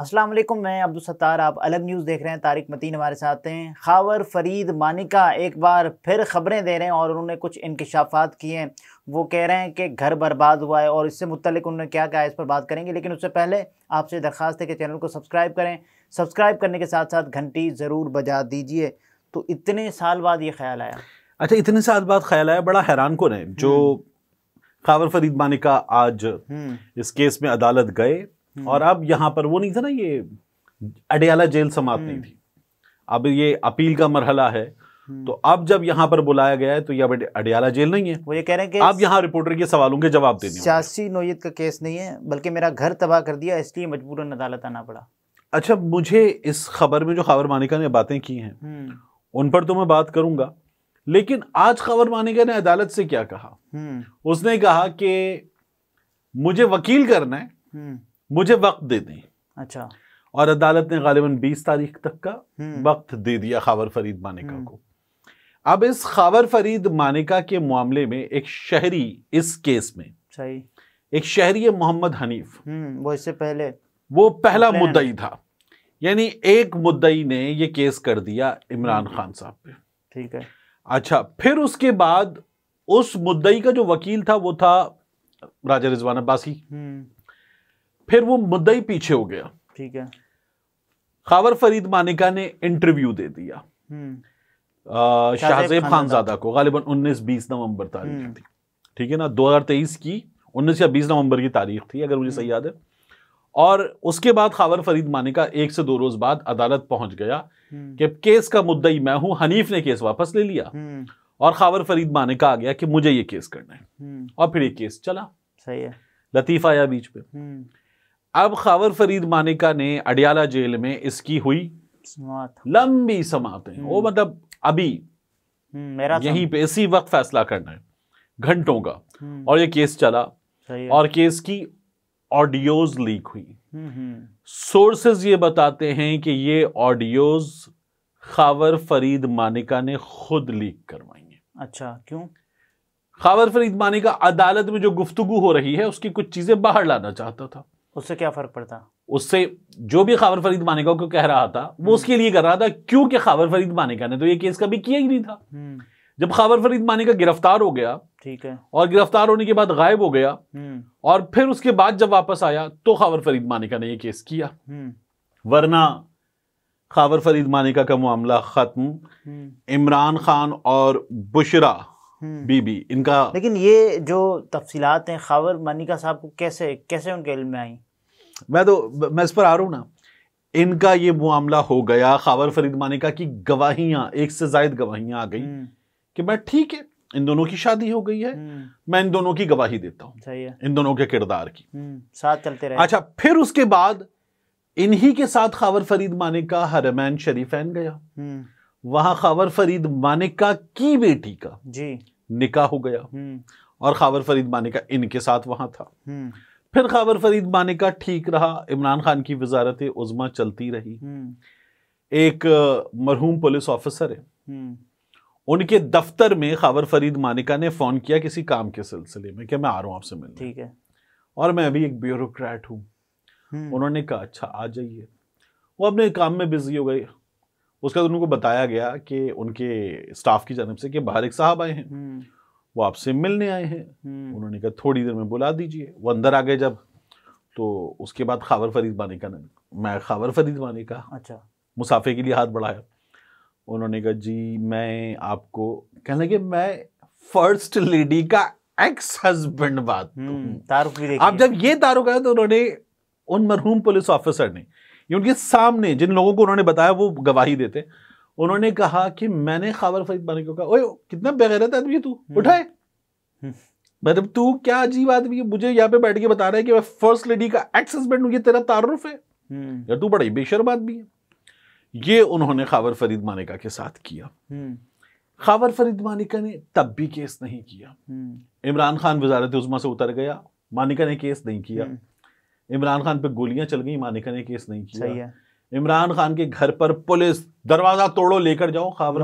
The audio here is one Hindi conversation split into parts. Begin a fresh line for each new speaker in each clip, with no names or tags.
अस्सलाम वालेकुम मैं अब्दुल सत्तार आप अलग न्यूज़ देख रहे हैं तारिक मतीन हमारे साथ हैं खावर फरीद मानिका एक बार फिर ख़बरें दे रहे हैं और उन्होंने कुछ इंकशाफात किए हैं वो कह रहे हैं कि घर बर्बाद हुआ है और इससे मुतलिक उन्होंने क्या कहा इस पर बात करेंगे लेकिन उससे पहले आपसे दरख्वास्त है कि चैनल को सब्सक्राइब करें सब्सक्राइब करने के साथ साथ घंटी ज़रूर बजा दीजिए तो इतने साल बाद ये ख्याल आया
अच्छा इतने साल बाद ख्याल आया बड़ा हैरान कौन है जो हम्म। खावर फरीद मानिका आज हम्म। इस केस में अदालत गए हम्म। और अब यहाँ पर वो नहीं था ना ये अडयाला जेल समाप्त नहीं हम्म। थी अब ये अपील का मरहला है हम्म। तो अब जब यहाँ पर बुलाया गया है तो यह अडयाला जेल नहीं है वो ये कह रहे हैं कि अब यहाँ रिपोर्टर के सवालों के जवाब देने
सियासी नोयत का केस नहीं है बल्कि मेरा घर तबाह कर दिया इसलिए मजबूरन अदालत आना पड़ा
अच्छा मुझे इस खबर में जो खबर मानिका ने बातें की हैं उन पर तो मैं बात करूंगा लेकिन आज खबर मानिका ने अदालत से क्या कहा उसने कहा कि मुझे वकील करना है मुझे वक्त दे दें अच्छा और अदालत ने गालिबन बीस तारीख तक का हम्म। वक्त दे दिया खावर फरीद मानिका हम्म। को अब इस खावर फरीद मानिका के मामले में एक शहरी इस केस में सही एक शहरी मोहम्मद हनीफ हम्म, वो इससे पहले वो पहला मुद्दई था यानी एक मुद्दई ने ये केस कर दिया इमरान खान साहब पे ठीक है अच्छा फिर उसके बाद उस मुद्दई का जो वकील था वो था राजा रिजवान अब्बासी फिर वो मुद्दा ही पीछे हो गया ठीक है खावर फरीद मानिका ने इंटरव्यू दे दिया हम्म। शाहजेब खानजादा को गालिबन 19-20 नवंबर तारीख हम्म। थी ठीक है ना 2023 की 19 या 20 नवंबर की तारीख थी अगर मुझे हम्म। सही याद है और उसके बाद खावर फरीद मानिका एक से दो रोज बाद अदालत पहुंच गया कि केस का ही मैं हूं हनीफ ने केस वापस ले लिया और खावर फरीद मानिका आ गया कि मुझे ये केस करना है और फिर ये केस चला सही है लतीफा आया बीच पे अब खावर फरीद मानिका ने अडियाला जेल में इसकी हुई लंबी है हम्म। वो मतलब अभी
हम्म, मेरा यहीं
पे इसी वक्त फैसला करना है घंटों का हम्म। और ये केस चला और केस की ऑडियोज लीक हुई सोर्सेज ये बताते हैं कि ये ऑडियोज खावर फरीद मानिका ने खुद लीक करवाई है अच्छा क्यों खावर फरीद मानिका अदालत में जो गुफ्तगु हो रही है उसकी कुछ चीजें बाहर लाना चाहता था उससे क्या फर्क पड़ता उससे जो भी खबर फरीद मानेगा को कह रहा था वो हम्म। उसके लिए कर रहा था क्योंकि खबर फरीद मानेगा ने तो ये केस कभी किया ही नहीं था हम्म। जब खबर फरीद मानिका गिरफ्तार हो गया ठीक है और गिरफ्तार होने के बाद गायब हो गया हम्म। और फिर उसके बाद जब वापस आया तो खाबर फरीद मानिका ने यह केस किया वरना खाबर फरीद मानिका का मामला खत्म इमरान खान और बुशरा बीबी इनका
लेकिन ये जो तफसीत हैं खाबर मानिका साहब को कैसे कैसे उनके इल्म में आई
मैं तो मैं इस पर आ रहा हूँ ना इनका ये मामला हो गया खावर फरीद माने का कि गवाहियां एक से जायद गवाहियां आ गई हम्म। कि मैं ठीक है इन दोनों की शादी हो गई है हम्म। मैं इन दोनों की गवाही देता है। इन दोनों के किरदार की
हम्म, साथ चलते रहे अच्छा
फिर उसके बाद इन्हीं के साथ खावर फरीद मानिक का हरमैन शरीफैन गया वहां खावर फरीद मानिक का की बेटी का जी निकाह हो गया और खावर फरीद माने का इनके साथ वहां था फिर खबर फरीद माने का ठीक रहा इमरान खान की वजारत उजमा चलती रही हम्म। एक मरहूम पुलिस ऑफिसर है हम्म। उनके दफ्तर में खबर फरीद मानिका ने फोन किया किसी काम के सिलसिले में कि मैं आ रहा हूँ आपसे मिलने ठीक है और मैं अभी एक ब्यूरोक्रेट हूँ हम्म। उन्होंने कहा अच्छा आ जाइए वो अपने काम में बिजी हो गए उसके बाद उनको बताया गया कि उनके स्टाफ की जानब से कि बाहर एक साहब आए हैं वो आपसे मिलने आए हैं हम्म। उन्होंने कहा थोड़ी देर में बुला दीजिए वो अंदर आ गए जब तो उसके बाद खावर फरीद बाने का मैं खावर फरीद बाने का अच्छा मुसाफे के लिए हाथ बढ़ाया उन्होंने कहा जी मैं आपको कहने लगे मैं फर्स्ट लेडी का एक्स हस्बैंड बात हम्म, तारुक भी आप जब ये तारुक आया तो उन्होंने उन मरहूम पुलिस ऑफिसर ने ये उनके सामने जिन लोगों को उन्होंने बताया वो गवाही देते उन्होंने कहा कि मैंने खबर फरीद बानी को कहा ओए कितना बेगैरत आदमी है तू हम्म। उठाए हम्म। मतलब तू क्या अजीब आदमी है मुझे यहाँ पे बैठ के बता रहा है कि मैं फर्स्ट लेडी का एक्स हस्बैंड हूँ ये तेरा तारुफ है हम्म। या तू बड़ा बेशरम आदमी है ये उन्होंने खावर फरीद मानिका के साथ किया खावर फरीद मानिका ने तब भी केस नहीं किया इमरान खान वजारत उजमा से उतर गया मानिका ने केस नहीं किया इमरान खान पे गोलियां चल गई मानिका ने केस नहीं किया इमरान खान के घर पर पुलिस दरवाजा तोड़ो लेकर जाओ खावर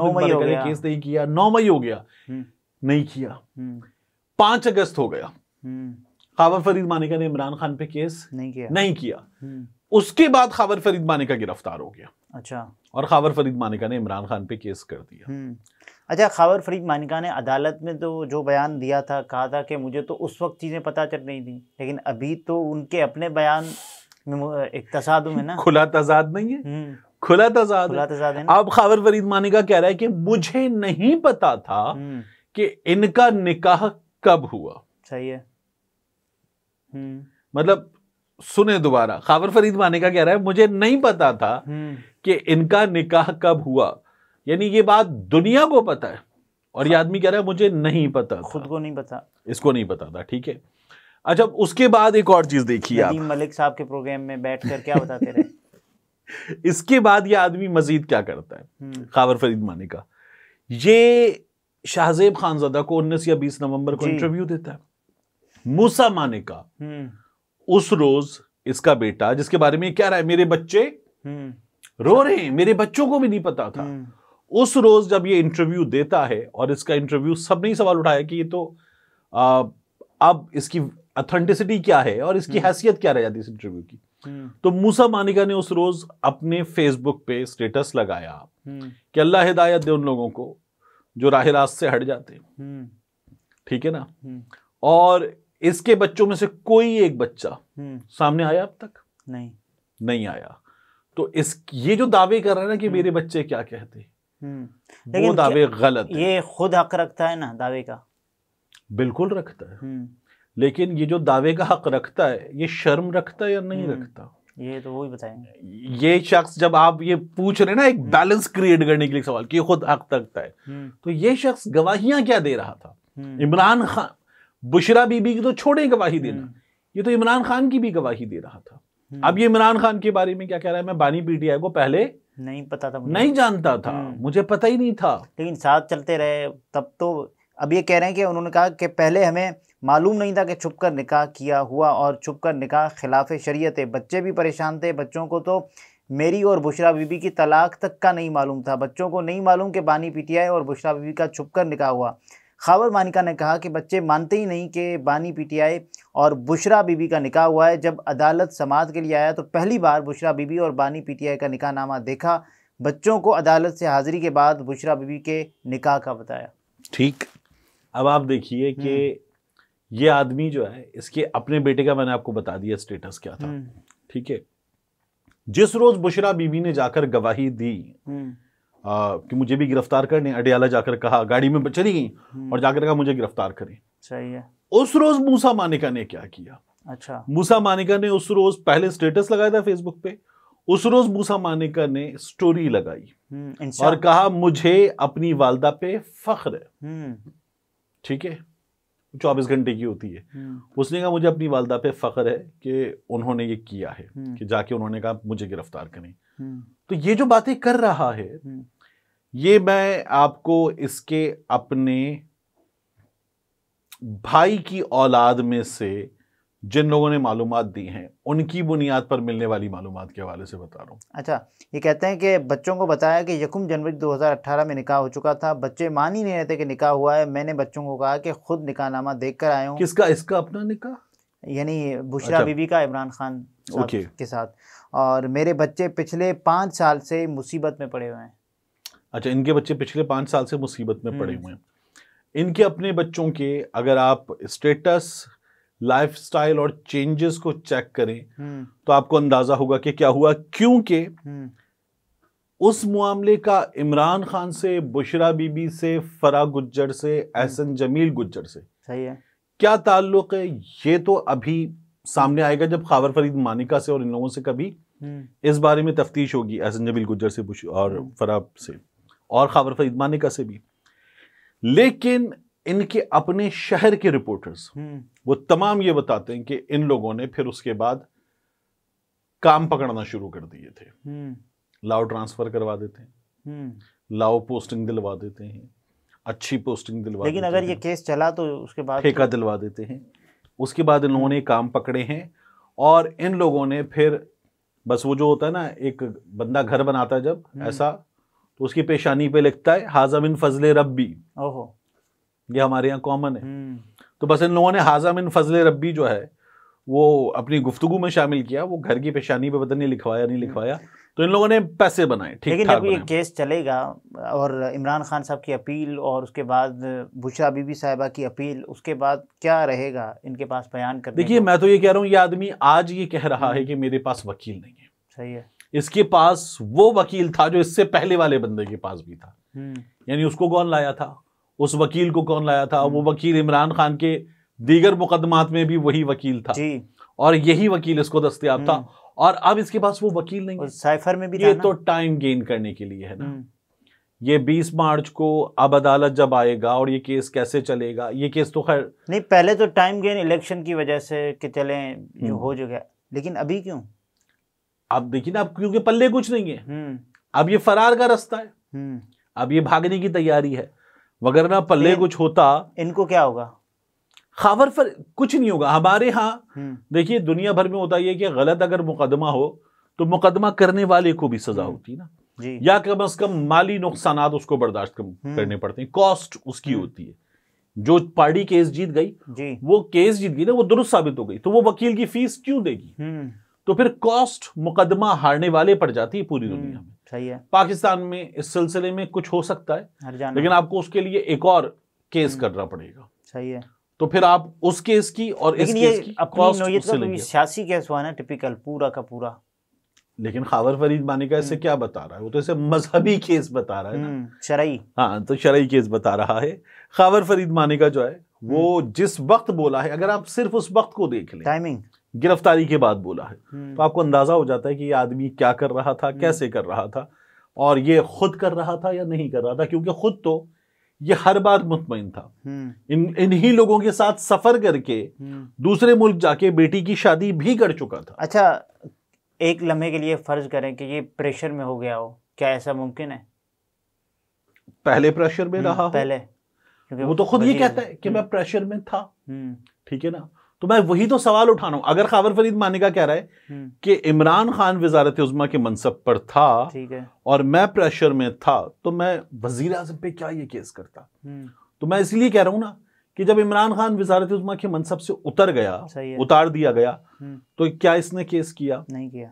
केस नहीं किया नौ मई हो गया हम्म। नहीं किया हम्म। पांच अगस्त हो गया
हम्म।
खावर फरीद मानिका ने इमरान खान पे केस नहीं किया नहीं किया उसके बाद खावर फरीद मानिका गिरफ्तार हो गया अच्छा और खावर फरीद मानिका ने इमरान खान पे केस कर दिया
अच्छा खावर फरीद मानिका ने अदालत में तो जो बयान दिया था कहा था कि मुझे तो उस वक्त चीज़ें पता चल रही थी लेकिन अभी तो उनके अपने बयान एक तजाद में ना
खुला तजाद नहीं है हम्म। खुला तजाद खुला तजाद है अब खावर फरीद मानी का कह रहा है कि मुझे नहीं पता था हम्म। कि इनका निकाह कब हुआ सही है हम्म। मतलब सुने दोबारा खावर फरीद माने का कह रहा है मुझे नहीं पता था
कि
इनका निकाह कब हुआ यानी ये बात दुनिया को पता है और ये हाँ। आदमी कह रहा है मुझे नहीं पता खुद को नहीं पता इसको नहीं पता था ठीक है अच्छा उसके बाद एक और चीज देखिए आप मलिक साहब के प्रोग्राम में बैठ कर क्या बताते रहे इसके बाद ये आदमी मजीद क्या करता है हम्म। खाबर फरीद माने का ये शाहजेब खानजादा को उन्नीस या बीस नवंबर को इंटरव्यू देता है मूसा माने का हम्म। उस रोज इसका बेटा जिसके बारे में क्या रहा है मेरे बच्चे हम्म। रो रहे हैं मेरे बच्चों को भी नहीं पता था उस रोज जब ये इंटरव्यू देता है और इसका इंटरव्यू सबने ही सवाल उठाया कि ये तो आ, अब इसकी अथेंटिसिटी क्या है और इसकी हम्म। हैसियत क्या रह जाती है इस इंटरव्यू की हम्म। तो मूसा मानिका ने उस रोज अपने फेसबुक पे स्टेटस लगाया हम्म। कि अल्लाह हिदायत दे उन लोगों को जो राह रास्त से हट जाते ठीक है ना और इसके बच्चों में से कोई एक बच्चा सामने आया अब तक नहीं नहीं आया तो इस ये जो दावे कर रहे हैं ना कि मेरे बच्चे क्या कहते वो दावे गलत ये खुद हक रखता है ना दावे का बिल्कुल रखता है लेकिन ये जो दावे का हक रखता है ये शर्म रखता है या नहीं हम्म। रखता ये तो वो ही बताएंगे ये शख्स जब आप ये पूछ रहे हैं ना एक बैलेंस हम्म। क्रिएट करने के लिए सवाल कि खुद हक रखता है हम्म। तो ये शख्स गवाहियां क्या दे रहा था इमरान खान बुशरा बीबी की तो छोड़े गवाही देना ये तो इमरान खान की भी गवाही दे रहा था अब ये इमरान खान के बारे में क्या कह रहा है मैं बानी पीटीआई को पहले
नहीं पता था नहीं
जानता था मुझे पता ही नहीं था लेकिन
साथ चलते रहे तब तो अब ये कह रहे हैं कि उन्होंने कहा कि पहले हमें मालूम नहीं था कि छुप कर निकाह किया हुआ और छुप कर निकाह खिलाफ शरीयत है बच्चे भी परेशान थे बच्चों को तो मेरी और बुशरा बीबी की तलाक तक का नहीं मालूम था बच्चों को नहीं मालूम कि बानी आई और बुशरा बीबी का छुप कर निकाह हुआ खाबर मानिका ने कहा कि बच्चे मानते ही नहीं कि बानी पीटीआई और बुशरा बीबी का निकाह हुआ है जब अदालत समाज के लिए आया तो पहली बार बुशरा बीबी और बानी पीटीआई का नामा देखा बच्चों को अदालत से हाजिरी के बाद बुशरा बीबी के निकाह का बताया
ठीक अब आप देखिए कि हम्म। ये आदमी जो है इसके अपने बेटे का मैंने आपको बता दिया स्टेटस क्या था हम्म। ठीक है जिस रोज बुशरा बीबी ने जाकर गवाही दी हम्म। आ, कि मुझे भी गिरफ्तार करने अडियाला जाकर कहा गाड़ी में चली गई हम्म। और जाकर कहा मुझे गिरफ्तार करें उस रोज मूसा मानिका ने क्या किया अच्छा मूसा मानिका ने उस रोज पहले स्टेटस लगाया था फेसबुक पे उस रोज मूसा मानिका ने स्टोरी
लगाई और
कहा मुझे अपनी वालदा पे फख्र है ठीक है चौबीस घंटे की होती है हम्म। उसने कहा मुझे अपनी वालदा पे फ़ख्र है कि उन्होंने ये किया है हम्म। कि जाके उन्होंने कहा मुझे गिरफ्तार करें हम्म। तो ये जो बातें कर रहा है ये मैं आपको इसके अपने भाई की औलाद में से जिन लोगों ने मालूम दी हैं उनकी बुनियाद पर मिलने वाली मालूम के हवाले से बता रहा
हूँ अच्छा ये कहते हैं कि बच्चों को बताया कि यकुम जनवरी 2018 में निकाह हो चुका था बच्चे मान ही नहीं रहते कि निकाह हुआ है मैंने बच्चों को कहा कि खुद नामा देख कर आया हूँ किसका इसका अपना निकाह यानी बुशरा अच्छा। बीबी का इमरान खान के साथ और मेरे बच्चे पिछले पाँच साल से मुसीबत में पड़े हुए हैं
अच्छा इनके बच्चे पिछले पाँच साल से मुसीबत में पड़े हम्म। हुए हैं इनके अपने बच्चों के अगर आप स्टेटस लाइफ स्टाइल और चेंजेस को चेक करें हम्म। तो आपको अंदाजा होगा कि क्या हुआ क्योंकि हम्म। उस मामले का इमरान खान से बुशरा बीबी से फरा गुज्जर से हम्म। एहसन जमील गुज्जर से सही है क्या ताल्लुक है ये तो अभी सामने आएगा जब खावर फरीद मानिका से और इन लोगों से कभी इस बारे में तफ्तीश होगी एहसन जमील गुज्जर से बुश और फराब से और खावर फरीद मानिका से भी लेकिन इनके अपने शहर के रिपोर्टर्स वो तमाम ये बताते हैं कि इन लोगों ने फिर उसके बाद काम पकड़ना शुरू कर दिए थे हम्म। लाओ ट्रांसफर करवा देते हैं हम्म। लाओ पोस्टिंग दिलवा देते हैं अच्छी पोस्टिंग दिलवा लेकिन अगर ये
केस चला तो उसके बाद ठेका
दिलवा देते हैं उसके बाद इन लोगों ने हम्म। काम पकड़े हैं और इन लोगों ने फिर बस वो जो होता है ना एक बंदा घर बनाता है जब ऐसा तो उसकी पेशानी पे लिखता है हाजमिन फजले रब्बी रबी ओहो ये हमारे यहाँ कॉमन है तो बस इन लोगों ने हाजम इन फजल रबी जो है वो अपनी गुफ्तगु में शामिल किया वो घर की पेशानी पे पता नहीं लिखवाया नहीं लिखवाया तो इन लोगों ने पैसे बनाए ठीक लेकिन जब ये
केस चलेगा और इमरान खान साहब की अपील और उसके बाद बुशरा बीबी साहिबा की अपील उसके बाद क्या रहेगा इनके पास
बयान कर देखिए मैं तो ये कह रहा हूँ ये आदमी आज ये कह रहा है हम्म। कि मेरे पास वकील नहीं है सही है इसके पास वो वकील था जो इससे पहले वाले बंदे के पास भी था हम्म। यानी उसको कौन लाया था उस वकील को कौन लाया था वो हम्म। वकील इमरान खान के दीगर मुकदमात में भी वही वकील था जी। और यही वकील इसको दस्तियाब था हम्म। और अब इसके पास वो वकील नहीं साइफर में भी ये तो टाइम गेन करने के लिए है ना हम्म। ये 20 मार्च को अब अदालत जब आएगा और ये केस कैसे चलेगा ये केस तो खैर नहीं पहले तो टाइम गेन इलेक्शन की वजह से कि चले जो हो जो गया लेकिन अभी क्यों अब देखिए ना अब क्योंकि पल्ले कुछ नहीं है अब ये फरार का रास्ता है अब ये भागने की तैयारी है वगरना पल्ले कुछ होता इनको क्या होगा खबर फर कुछ नहीं होगा हमारे यहाँ हम्म। देखिए दुनिया भर में होता यह कि गलत अगर मुकदमा हो तो मुकदमा करने वाले को भी सजा हम्म। होती ना या कम अज कम माली नुकसान उसको बर्दाश्त हम्म। करने पड़ते हैं कॉस्ट उसकी होती है जो पार्टी केस जीत गई जी। वो केस जीत गई ना वो दुरुस्त साबित हो गई तो वो वकील की फीस क्यों देगी तो फिर कॉस्ट मुकदमा हारने वाले पड़ जाती है पूरी दुनिया में सही है पाकिस्तान में इस सिलसिले में कुछ हो सकता है लेकिन आपको उसके लिए एक और केस हम्म। करना पड़ेगा सही है तो फिर आप उस केस की और इस केस की सियासी केस हुआ ना टिपिकल पूरा का पूरा लेकिन खावर फरीद मानिका इसे हम्म। क्या बता रहा है वो तो इसे मजहबी केस बता रहा है ना हम्म, शरई हाँ तो शराई केस बता रहा है खावर फरीद मानिका जो है वो जिस वक्त बोला है अगर आप सिर्फ उस वक्त को देख लें टाइमिंग गिरफ्तारी के बाद बोला है हम्म। तो आपको अंदाजा हो जाता है कि ये आदमी क्या कर रहा था हम्म। कैसे कर रहा था और ये खुद कर रहा था या नहीं कर रहा था क्योंकि खुद तो ये हर बार मुतमिन था हम्म। इन इन्हीं लोगों के साथ सफर करके दूसरे मुल्क जाके बेटी की शादी भी कर चुका था अच्छा एक लम्हे के लिए फर्ज
करें कि ये प्रेशर में हो गया हो क्या ऐसा मुमकिन है
पहले प्रेशर में रहा पहले वो तो खुद ये कहता है कि मैं प्रेशर में था ठीक है ना तो मैं वही तो सवाल उठा रहा हूं अगर खाबर फरीद माने का कह रहा है हम्म। कि इमरान खान वजारत उजमा के मनसब पर था और मैं प्रेशर में था तो मैं वजीर अजम पे क्या ये केस करता हम्म। तो मैं इसलिए कह रहा हूं ना कि जब इमरान खान वजारत उजमा के मनसब से उतर गया उतार दिया गया हम्म। तो क्या इसने केस किया नहीं किया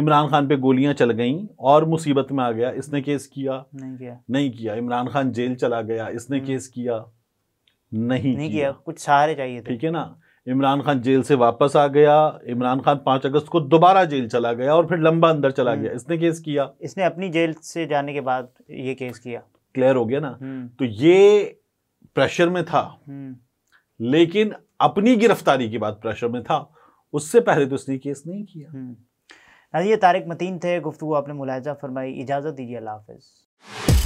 इमरान खान पे गोलियां चल गई और मुसीबत में आ गया इसने केस किया नहीं किया नहीं किया इमरान खान जेल चला गया इसने केस किया नहीं, नहीं किया।, किया कुछ सहारे चाहिए ठीक है ना इमरान खान जेल से वापस आ गया इमरान खान पांच अगस्त को दोबारा जेल चला गया और फिर लंबा अंदर चला हम्म। गया इसने केस किया
इसने अपनी जेल से जाने के बाद ये केस किया
क्लियर हो गया ना हम्म। तो ये प्रेशर में था हम्म। लेकिन अपनी गिरफ्तारी के बाद प्रेशर में था उससे पहले तो उसने केस नहीं किया
ये तारिक मतीन थे गुफ्तु आपने मुलायजा फरमाई इजाज़त दीजिए अल्लाह हाफिज़